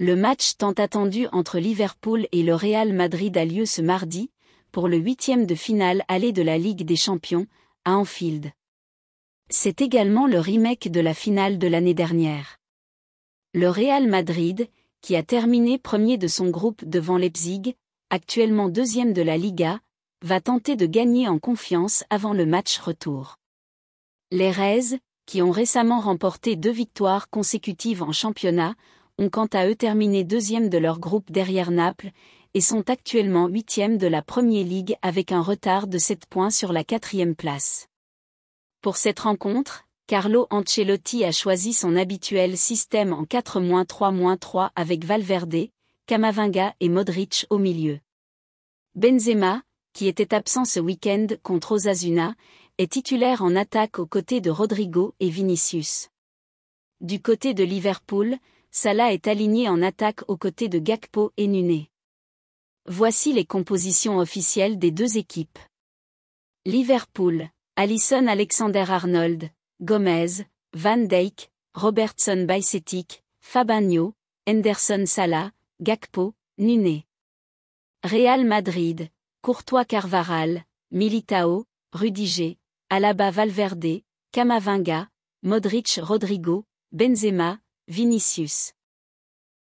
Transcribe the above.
Le match tant attendu entre Liverpool et le Real Madrid a lieu ce mardi, pour le huitième de finale aller de la Ligue des Champions, à Anfield. C'est également le remake de la finale de l'année dernière. Le Real Madrid, qui a terminé premier de son groupe devant Leipzig, actuellement deuxième de la Liga, va tenter de gagner en confiance avant le match retour. Les Rez, qui ont récemment remporté deux victoires consécutives en championnat, ont quant à eux terminé deuxième de leur groupe derrière Naples, et sont actuellement huitième de la Premier League avec un retard de 7 points sur la quatrième place. Pour cette rencontre, Carlo Ancelotti a choisi son habituel système en 4-3-3 avec Valverde, Camavinga et Modric au milieu. Benzema, qui était absent ce week-end contre Osasuna, est titulaire en attaque aux côtés de Rodrigo et Vinicius. Du côté de Liverpool, Salah est aligné en attaque aux côtés de Gakpo et Nune. Voici les compositions officielles des deux équipes. Liverpool, Allison Alexander-Arnold, Gomez, Van Dijk, Robertson Bicetic, Fabinho, Henderson Salah, Gakpo, Nune. Real Madrid, Courtois Carvaral, Militao, Rudiger, Alaba Valverde, Camavinga, Modric Rodrigo, Benzema, Vinicius